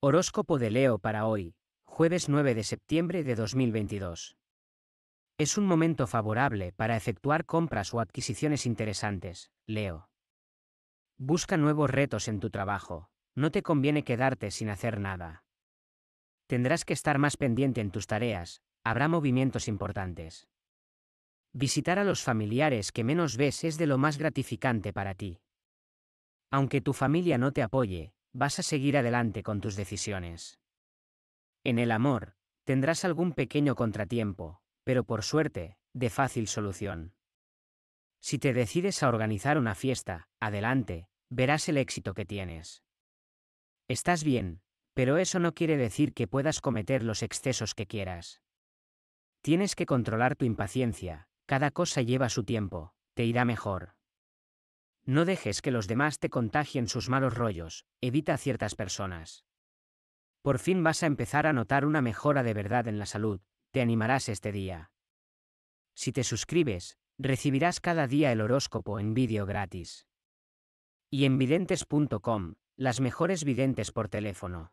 Horóscopo de Leo para hoy, jueves 9 de septiembre de 2022. Es un momento favorable para efectuar compras o adquisiciones interesantes, Leo. Busca nuevos retos en tu trabajo, no te conviene quedarte sin hacer nada. Tendrás que estar más pendiente en tus tareas, habrá movimientos importantes. Visitar a los familiares que menos ves es de lo más gratificante para ti. Aunque tu familia no te apoye, vas a seguir adelante con tus decisiones. En el amor, tendrás algún pequeño contratiempo, pero por suerte, de fácil solución. Si te decides a organizar una fiesta, adelante, verás el éxito que tienes. Estás bien, pero eso no quiere decir que puedas cometer los excesos que quieras. Tienes que controlar tu impaciencia, cada cosa lleva su tiempo, te irá mejor. No dejes que los demás te contagien sus malos rollos, evita a ciertas personas. Por fin vas a empezar a notar una mejora de verdad en la salud, te animarás este día. Si te suscribes, recibirás cada día el horóscopo en vídeo gratis. Y en videntes.com, las mejores videntes por teléfono.